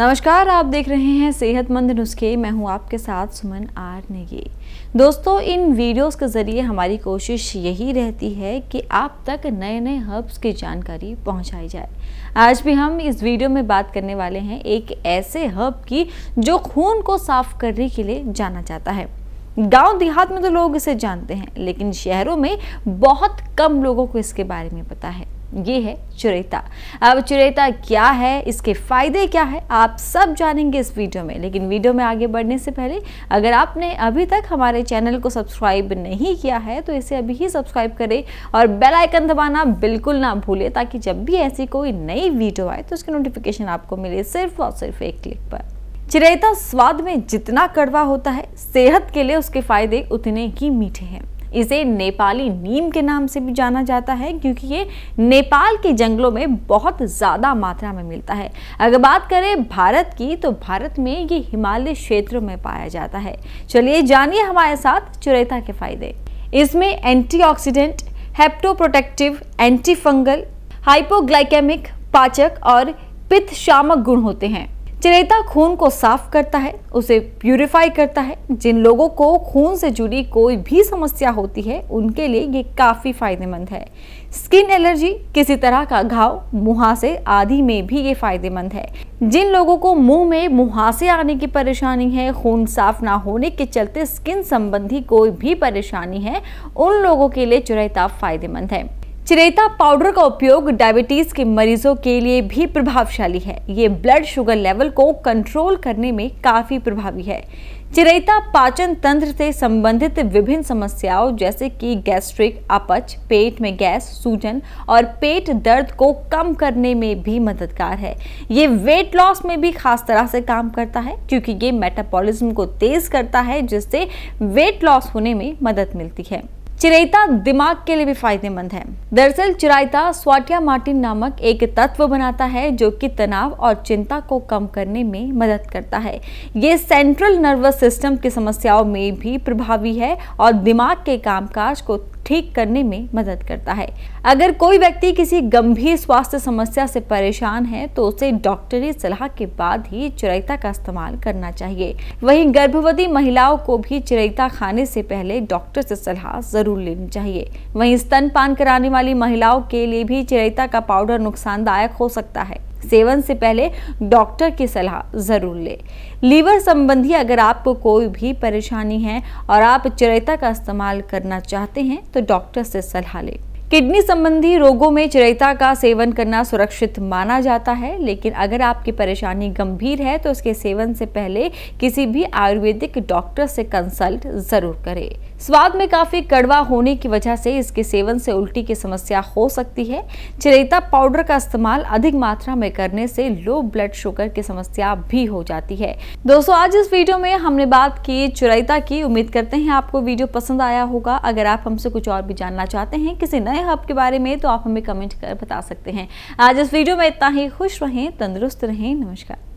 नमस्कार आप देख रहे हैं सेहतमंद नुस्खे मैं हूं आपके साथ सुमन आर नेगी दोस्तों इन वीडियोस के ज़रिए हमारी कोशिश यही रहती है कि आप तक नए नए हर्ब्स की जानकारी पहुंचाई जाए आज भी हम इस वीडियो में बात करने वाले हैं एक ऐसे हर्ब की जो खून को साफ करने के लिए जाना जाता है गांव देहात में तो लोग इसे जानते हैं लेकिन शहरों में बहुत कम लोगों को इसके बारे में पता है ये है चुरेता अब चुरेता क्या है इसके फ़ायदे क्या है आप सब जानेंगे इस वीडियो में लेकिन वीडियो में आगे बढ़ने से पहले अगर आपने अभी तक हमारे चैनल को सब्सक्राइब नहीं किया है तो इसे अभी ही सब्सक्राइब करें और बेल आइकन दबाना बिल्कुल ना भूलें ताकि जब भी ऐसी कोई नई वीडियो आए तो उसकी नोटिफिकेशन आपको मिले सिर्फ और सिर्फ एक क्लिक पर चिरेता स्वाद में जितना कड़वा होता है सेहत के लिए उसके फ़ायदे उतने ही मीठे हैं इसे नेपाली नीम के नाम से भी जाना जाता है क्योंकि ये नेपाल के जंगलों में बहुत ज़्यादा मात्रा में मिलता है अगर बात करें भारत की तो भारत में ये हिमालय क्षेत्रों में पाया जाता है चलिए जानिए हमारे साथ चुरैता के फायदे इसमें एंटीऑक्सीडेंट हेप्टोप्रोटेक्टिव एंटीफंगल हाइपोग्लाइकेमिक पाचक और पित्त शामक गुण होते हैं चिरेता खून को साफ करता है उसे प्यूरिफाई करता है जिन लोगों को खून से जुड़ी कोई भी समस्या होती है उनके लिए ये काफ़ी फायदेमंद है स्किन एलर्जी किसी तरह का घाव मुहासे आदि में भी ये फायदेमंद है जिन लोगों को मुंह में मुहासे आने की परेशानी है खून साफ ना होने के चलते स्किन संबंधी कोई भी परेशानी है उन लोगों के लिए चिरेता फायदेमंद है चिरेता पाउडर का उपयोग डायबिटीज के मरीजों के लिए भी प्रभावशाली है ये ब्लड शुगर लेवल को कंट्रोल करने में काफ़ी प्रभावी है चिरेता पाचन तंत्र से संबंधित विभिन्न समस्याओं जैसे कि गैस्ट्रिक अपच पेट में गैस सूजन और पेट दर्द को कम करने में भी मददगार है ये वेट लॉस में भी खास तरह से काम करता है क्योंकि ये मेटाबॉलिज्म को तेज़ करता है जिससे वेट लॉस होने में मदद मिलती है चिराइता दिमाग के लिए भी फायदेमंद है दरअसल चिरायता स्वाटिया मार्टिन नामक एक तत्व बनाता है जो कि तनाव और चिंता को कम करने में मदद करता है ये सेंट्रल नर्वस सिस्टम की समस्याओं में भी प्रभावी है और दिमाग के कामकाज को ठीक करने में मदद करता है अगर कोई व्यक्ति किसी गंभीर स्वास्थ्य समस्या से परेशान है तो उसे डॉक्टरी सलाह के बाद ही चिरायता का इस्तेमाल करना चाहिए वहीं गर्भवती महिलाओं को भी चिरायता खाने से पहले डॉक्टर से सलाह जरूर लेनी चाहिए वहीं स्तनपान कराने वाली महिलाओं के लिए भी चिरायता का पाउडर नुकसानदायक हो सकता है सेवन से पहले डॉक्टर की सलाह ज़रूर लें लीवर संबंधी अगर आपको कोई भी परेशानी है और आप चिरायता का इस्तेमाल करना चाहते हैं तो डॉक्टर से सलाह लें किडनी संबंधी रोगों में चिरायता का सेवन करना सुरक्षित माना जाता है लेकिन अगर आपकी परेशानी गंभीर है तो उसके सेवन से पहले किसी भी आयुर्वेदिक डॉक्टर से कंसल्ट ज़रूर करें स्वाद में काफ़ी कड़वा होने की वजह से इसके सेवन से उल्टी की समस्या हो सकती है चिरेता पाउडर का इस्तेमाल अधिक मात्रा में करने से लो ब्लड शुगर की समस्या भी हो जाती है दोस्तों आज इस वीडियो में हमने बात की चिरेता की उम्मीद करते हैं आपको वीडियो पसंद आया होगा अगर आप हमसे कुछ और भी जानना चाहते हैं किसी नए हब के बारे में तो आप हमें कमेंट कर बता सकते हैं आज इस वीडियो में इतना ही खुश रहें तंदुरुस्त रहें नमस्कार